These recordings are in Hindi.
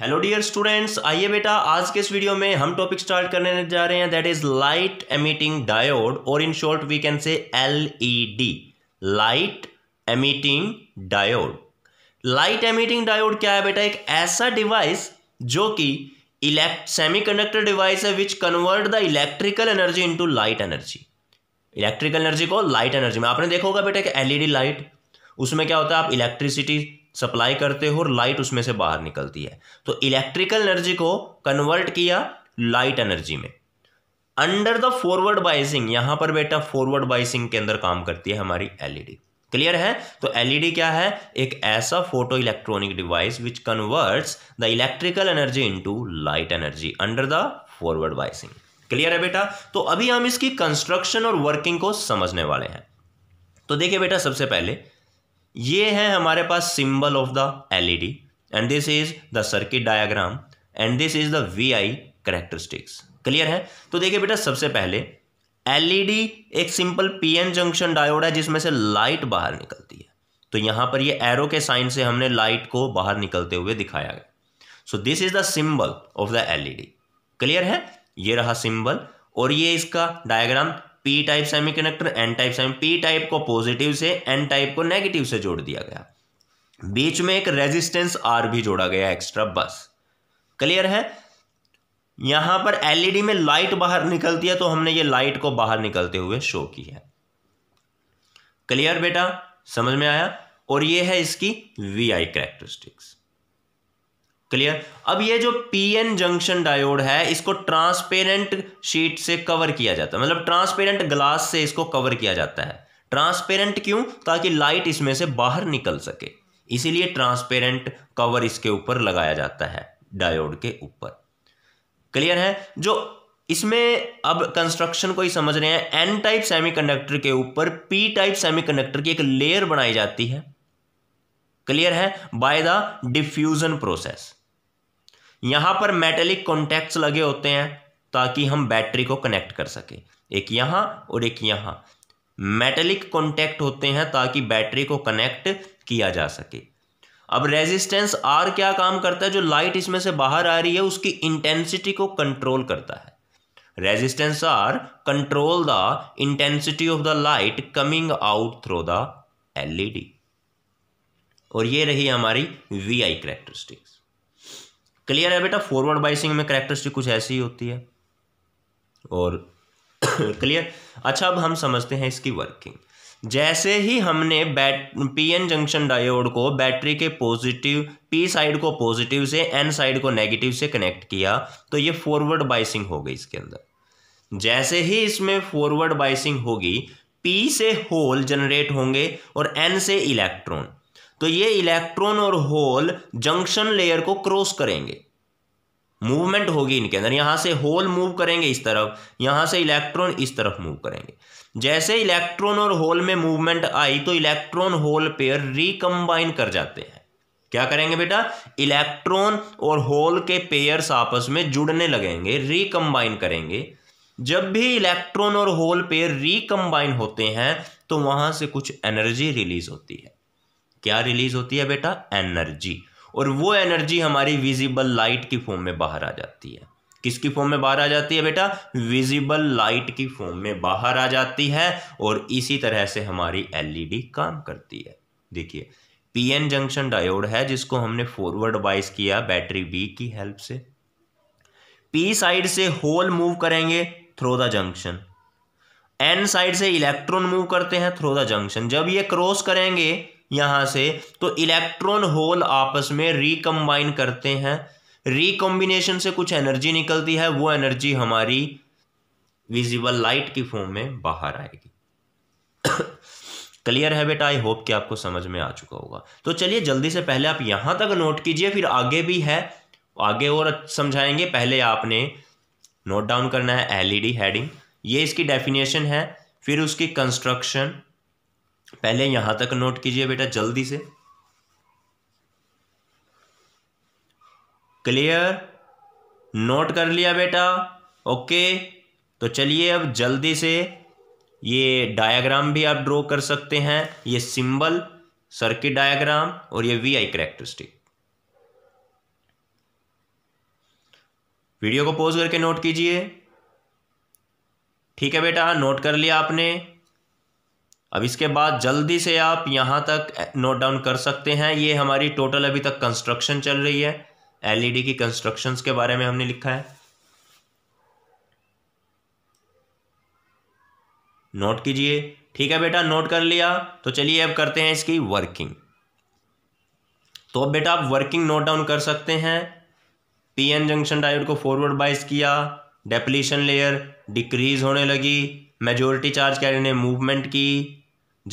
हेलो डियर स्टूडेंट्स आइए बेटा आज के इस वीडियो में हम टॉपिक स्टार्ट करने जा रहे हैं that is light emitting diode और in short we can say LED light emitting diode light emitting diode क्या है बेटा एक ऐसा डिवाइस जो कि इलेक्ट सेमी कंडक्टर डिवाइस है which convert the electrical energy into light energy electrical energy को लाइट एनर्जी में आपने देखा होगा बेटा एक एलईडी लाइट e उसमें क्या होता है आप इलेक्ट्रिसिटी सप्लाई करते हो और लाइट उसमें से बाहर निकलती है तो इलेक्ट्रिकल एनर्जी को कन्वर्ट किया लाइट एनर्जी में अंडर द फॉरवर्ड बाइसिंग यहां पर बेटा फॉरवर्ड बाइसिंग के अंदर काम करती है हमारी एलईडी क्लियर है तो एलईडी क्या है एक ऐसा photo electronic device which converts the electrical energy into light energy under the forward biasing clear है बेटा तो अभी हम इसकी कंस्ट्रक्शन और वर्किंग को समझने वाले हैं तो देखिए बेटा सबसे पहले ये है हमारे पास symbol of the LED and this is the circuit diagram and this is the V I characteristics clear है तो देखिए बेटा सबसे पहले एलईडी e एक सिंपल पीएन जंक्शन डायोड है जिसमें से लाइट बाहर निकलती है तो यहां पर ये एरो के साइन से हमने लाइट को बाहर निकलते हुए दिखाया गया so this is the symbol of the LED clear है ये रहा सिंबल और ये इसका diagram P type semiconductor N type semi P type को पॉजिटिव से एन टाइप को नेगेटिव से जोड़ दिया गया बीच में एक रेजिस्टेंस आर भी जोड़ा गया एक्स्ट्रा बस क्लियर है यहां पर एलईडी e में लाइट बाहर निकलती है तो हमने ये लाइट को बाहर निकलते हुए शो की है क्लियर बेटा समझ में आया और ये है इसकी वी आई करेक्टरिस्टिक्स क्लियर अब ये जो पीएन जंक्शन डायोड है इसको ट्रांसपेरेंट शीट से कवर किया जाता है मतलब ट्रांसपेरेंट ग्लास से इसको कवर किया जाता है ट्रांसपेरेंट क्यों ताकि लाइट इसमें से बाहर निकल सके इसीलिए ट्रांसपेरेंट कवर इसके ऊपर लगाया जाता है डायोड के ऊपर क्लियर है जो इसमें अब कंस्ट्रक्शन को ही समझ रहे हैं एन टाइप सेमीकंडक्टर के ऊपर पी टाइप सेमीकंडक्टर की एक लेयर बनाई जाती है क्लियर है बाय द डिफ्यूजन प्रोसेस यहां पर मेटेलिक कॉन्टैक्ट्स लगे होते हैं ताकि हम बैटरी को कनेक्ट कर सके एक यहां और एक यहां मेटेलिक कॉन्टैक्ट होते हैं ताकि बैटरी को कनेक्ट किया जा सके अब रेजिस्टेंस आर क्या काम करता है जो लाइट इसमें से बाहर आ रही है उसकी इंटेंसिटी को कंट्रोल करता है resistance R control the intensity of the light coming out through the LED और ये रही हमारी वी आई कैरेक्टरिस्टिक्स क्लियर है बेटा फॉरवर्ड बाइसिंग में करेक्टरिस्टिक कुछ ऐसी ही होती है और क्लियर अच्छा अब हम समझते हैं इसकी वर्किंग जैसे ही हमने बैट पीएन जंक्शन डायोड को बैटरी के पॉजिटिव पी साइड को पॉजिटिव से एन साइड को नेगेटिव से कनेक्ट किया तो ये फॉरवर्ड बाइसिंग हो गई इसके अंदर जैसे ही इसमें फॉरवर्ड बाइसिंग होगी पी से होल जनरेट होंगे और एन से इलेक्ट्रॉन तो ये इलेक्ट्रॉन और होल जंक्शन लेयर को क्रॉस करेंगे मूवमेंट होगी इनके अंदर यहां से होल मूव करेंगे इस तरफ यहां से इलेक्ट्रॉन इस तरफ मूव करेंगे जैसे इलेक्ट्रॉन और होल में मूवमेंट आई तो इलेक्ट्रॉन होल पेयर रिकम्बाइन कर जाते हैं क्या करेंगे बेटा इलेक्ट्रॉन और होल के पेयर आपस में जुड़ने लगेंगे रिकम्बाइन करेंगे जब भी इलेक्ट्रॉन और होल पेयर रिकम्बाइन होते हैं तो वहां से कुछ एनर्जी रिलीज होती है क्या रिलीज होती है बेटा एनर्जी और वो एनर्जी हमारी विजिबल लाइट की फॉर्म में बाहर आ जाती है किसकी फॉर्म में बाहर आ जाती है बेटा विजिबल लाइट की फॉर्म में बाहर आ जाती है और इसी तरह से हमारी एलईडी काम करती है देखिए पीएन जंक्शन डायोड है जिसको हमने फॉरवर्ड बाइस किया बैटरी बी की हेल्प से पी साइड से होल मूव करेंगे through the junction N side से इलेक्ट्रॉन मूव करते हैं थ्रो द जंक्शन जब ये क्रॉस करेंगे यहाँ से तो इलेक्ट्रॉन होल आपस में रिकम्बाइन करते हैं रिकॉम्बिनेशन से कुछ एनर्जी निकलती है वो एनर्जी हमारी विजिबल लाइट की फॉर्म में बाहर आएगी क्लियर है बेटा आई होप कि आपको समझ में आ चुका होगा तो चलिए जल्दी से पहले आप यहां तक नोट कीजिए फिर आगे भी है आगे और समझाएंगे पहले आपने नोट डाउन करना है एलईडी हेडिंग e ये इसकी डेफिनेशन है फिर उसकी कंस्ट्रक्शन पहले यहां तक नोट कीजिए बेटा जल्दी से क्लियर नोट कर लिया बेटा ओके तो चलिए अब जल्दी से ये डायग्राम भी आप ड्रॉ कर सकते हैं ये सिंबल सर्किट डायग्राम और ये वी आई करेक्टरिस्टिक वीडियो को पॉज करके नोट कीजिए ठीक है बेटा नोट कर लिया आपने अब इसके बाद जल्दी से आप यहाँ तक नोट डाउन कर सकते हैं ये हमारी टोटल अभी तक कंस्ट्रक्शन चल रही है एलईडी e की कंस्ट्रक्शन के बारे में हमने लिखा है नोट कीजिए ठीक है बेटा नोट कर लिया तो चलिए अब करते हैं इसकी वर्किंग तो अब बेटा आप वर्किंग नोट डाउन कर सकते हैं पीएन जंक्शन डायोड को फॉरवर्ड बाइस किया डेपलीशन लेयर डिक्रीज होने लगी मेजोरिटी चार्ज रहे ने मूवमेंट की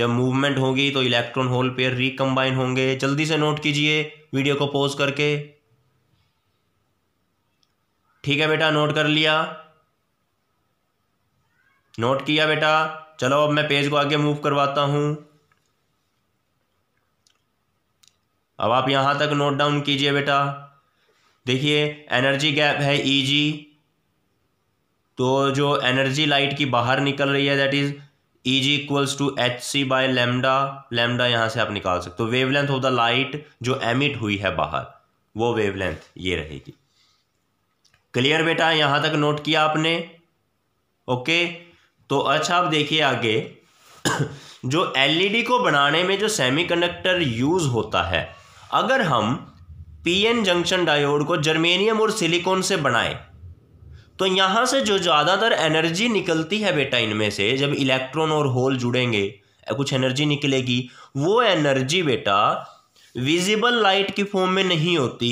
जब मूवमेंट होगी तो इलेक्ट्रॉन होल पेयर रिकम्बाइन होंगे जल्दी से नोट कीजिए वीडियो को पॉज करके ठीक है बेटा नोट कर लिया नोट किया बेटा चलो अब मैं पेज को आगे मूव करवाता हूँ अब आप यहाँ तक नोट डाउन कीजिए बेटा देखिए एनर्जी गैप है ई e जी तो जो एनर्जी लाइट की बाहर निकल रही है that is E G equals to H C by lambda lambda यहाँ से आप निकाल सकते हो वेवलेंथ ऑफ द लाइट जो एमिट हुई है बाहर वो वेव लेंथ ये रहेगी क्लियर बेटा यहाँ तक नोट किया आपने ओके तो अच्छा आप देखिए आगे जो एलईडी e को बनाने में जो सेमीकंडक्टर यूज़ होता है अगर हम पीएन जंक्शन डायोड को जर्मेनियम और सिलिकॉन से बनाएं तो यहाँ से जो ज़्यादातर एनर्जी निकलती है बेटा इनमें से जब इलेक्ट्रॉन और होल जुड़ेंगे कुछ एनर्जी निकलेगी वो एनर्जी बेटा विजिबल लाइट की फॉर्म में नहीं होती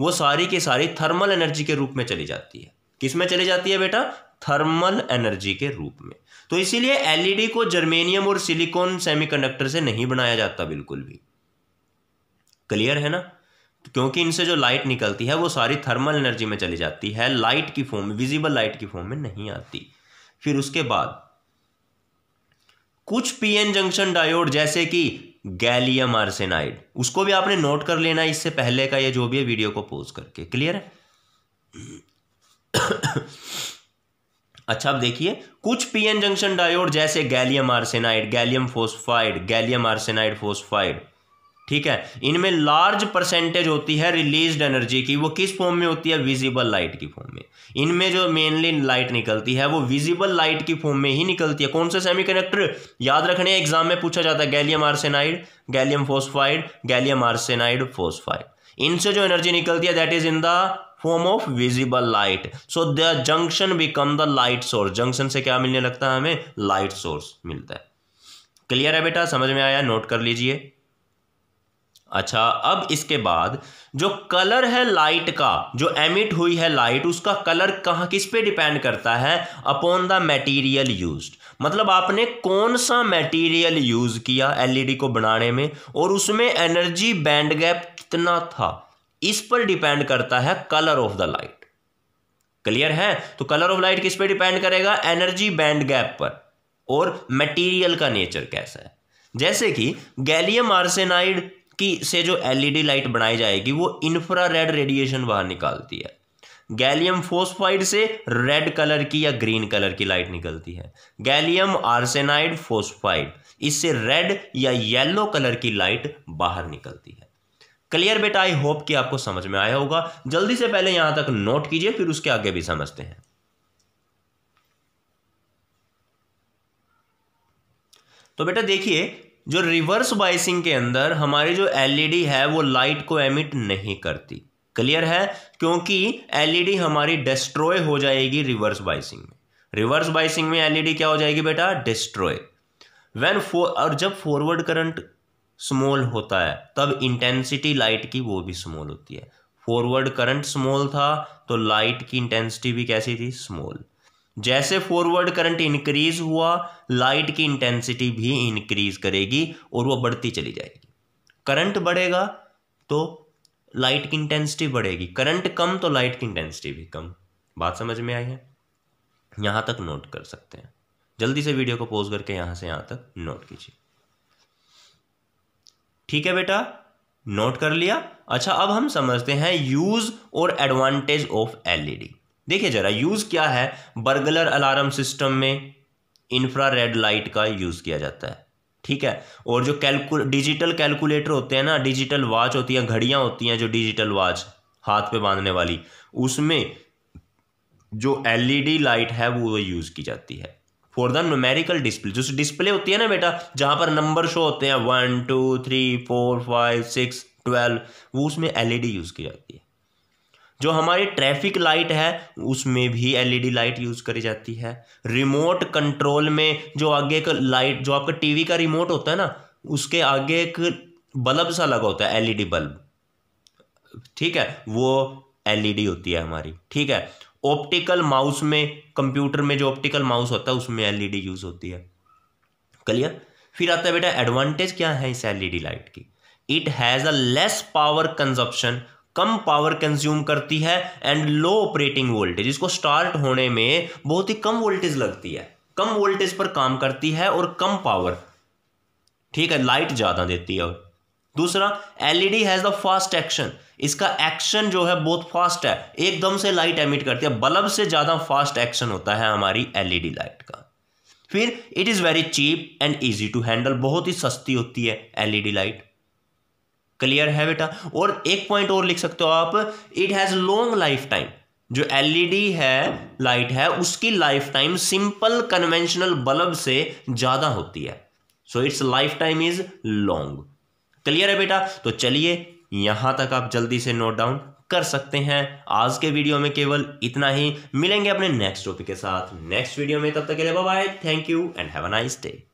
वो सारी की सारी थर्मल एनर्जी के रूप में चली जाती है किस में चली जाती है बेटा थर्मल एनर्जी के रूप में तो इसीलिए एलईडी को जर्मेनियम और सिलिकॉन सेमीकंडक्टर से नहीं बनाया जाता बिल्कुल भी क्लियर है ना क्योंकि इनसे जो लाइट निकलती है वो सारी थर्मल एनर्जी में चली जाती है लाइट की फॉर्म में विजिबल लाइट की फॉर्म में नहीं आती फिर उसके बाद कुछ पीएन जंक्शन डायोड जैसे कि गैलियम आर्सेनाइड उसको भी आपने नोट कर लेना इससे पहले का ये जो भी है वीडियो को पोज करके क्लियर है अच्छा अब देखिए कुछ पीएन जंक्शन डायोड जैसे gallium arsenide gallium phosphide gallium arsenide phosphide ठीक है इनमें लार्ज परसेंटेज होती है रिलीज एनर्जी की वो किस फॉर्म में होती है विजिबल लाइट की फॉर्म में इनमें जो मेनली लाइट निकलती है वो विजिबल लाइट की फॉर्म में ही निकलती है कौन सा सेमीकंडक्टर याद रखने एग्जाम में पूछा जाता है gallium arsenide gallium phosphide gallium arsenide phosphide इनसे जो एनर्जी निकलती है that is in the form of visible light so the junction become the light source junction से क्या मिलने लगता है हमें लाइट सोर्स मिलता है क्लियर है बेटा समझ में आया नोट कर लीजिए अच्छा अब इसके बाद जो कलर है लाइट का जो एमिट हुई है लाइट उसका कलर कहाँ किस पे डिपेंड करता है अपॉन द मटेरियल यूज्ड मतलब आपने कौन सा मटेरियल यूज किया एलईडी e को बनाने में और उसमें एनर्जी बैंड गैप कितना था इस पर डिपेंड करता है colour of the light clear है तो कलर ऑफ लाइट किस पे डिपेंड करेगा एनर्जी बैंड गैप पर और मटेरियल का नेचर कैसा है जैसे कि गैलियम आर्सेनाइड कि से जो एलईडी लाइट e बनाई जाएगी वो इंफ्रा रेड रेडिएशन बाहर निकालती है गैलियम फोस्फाइड से रेड कलर की या ग्रीन कलर की लाइट निकलती है गैलियम आर्सेनाइड फोस्फाइड इससे रेड या येलो कलर की लाइट बाहर निकलती है क्लियर बेटा आई होप कि आपको समझ में आया होगा जल्दी से पहले यहां तक नोट कीजिए फिर उसके आगे भी समझते हैं तो बेटा देखिए जो रिवर्स बाइसिंग के अंदर हमारी जो एलईडी e है वो लाइट को एमिट नहीं करती क्लियर है क्योंकि एलईडी e हमारी डिस्ट्रॉय हो जाएगी रिवर्स बाइसिंग में रिवर्स बाइसिंग में एलईडी e क्या हो जाएगी बेटा डिस्ट्रॉय व्हेन और जब फॉरवर्ड करंट स्मॉल होता है तब इंटेंसिटी लाइट की वो भी स्मॉल होती है फॉरवर्ड करंट स्मॉल था तो लाइट की इंटेंसिटी भी कैसी थी स्मॉल जैसे फॉरवर्ड करंट इंक्रीज हुआ लाइट की इंटेंसिटी भी इंक्रीज करेगी और वह बढ़ती चली जाएगी करंट बढ़ेगा तो लाइट की इंटेंसिटी बढ़ेगी करंट कम तो लाइट की इंटेंसिटी भी कम बात समझ में आई है यहां तक नोट कर सकते हैं जल्दी से वीडियो को पोज करके यहां से यहां तक नोट कीजिए ठीक है बेटा नोट कर लिया अच्छा अब हम समझते हैं यूज और एडवांटेज ऑफ एलईडी देखिए जरा यूज़ क्या है बर्गलर अलार्म सिस्टम में इंफ्रा रेड लाइट का यूज़ किया जाता है ठीक है और जो कैलकुल डिजिटल कैलकुलेटर होते हैं ना डिजिटल वॉच होती है घड़ियां होती हैं जो डिजिटल वॉच हाथ पे बांधने वाली उसमें जो एलईडी लाइट e है वो यूज़ की जाती है फॉर द नोमेरिकल डिस्प्ले जो डिस्प्ले होती है ना बेटा जहां पर नंबर शो होते हैं one two three four five six twelve वो उसमें एलईडी यूज़ e की जाती है जो हमारी ट्रैफिक लाइट है उसमें भी एलईडी लाइट यूज़ करी जाती है रिमोट कंट्रोल में जो आगे एक लाइट जो आपका टीवी का रिमोट होता है ना उसके आगे एक बल्ब सा लगा होता है एलईडी बल्ब ठीक है वो एलईडी होती है हमारी ठीक है ऑप्टिकल माउस में कंप्यूटर में जो ऑप्टिकल माउस होता है उसमें एलईडी यूज़ होती है क्लियर फिर आता है बेटा एडवांटेज क्या है इस एलईडी लाइट की it has a less power consumption कम पावर कंज्यूम करती है एंड लो ऑपरेटिंग वोल्टेज इसको स्टार्ट होने में बहुत ही कम वोल्टेज लगती है कम वोल्टेज पर काम करती है और कम पावर ठीक है लाइट ज़्यादा देती है और दूसरा LED has the fast action इसका एक्शन जो है बहुत फास्ट है एकदम से लाइट एमिट करती है बल्ब से ज़्यादा फास्ट एक्शन होता है हमारी एलईडी लाइट e का फिर it is very cheap and easy to handle बहुत ही सस्ती होती है एलईडी लाइट e क्लियर है बेटा और एक पॉइंट और लिख सकते हो आप it has long life time जो एलईडी e है लाइट है उसकी life time simple conventional bulb से ज़्यादा होती है so its life time is long clear है बेटा तो चलिए यहां तक आप जल्दी से नोट डाउन कर सकते हैं आज के वीडियो में केवल इतना ही मिलेंगे अपने नेक्स्ट टॉपिक के साथ नेक्स्ट वीडियो में तब तक के लिए bye thank you and have a nice day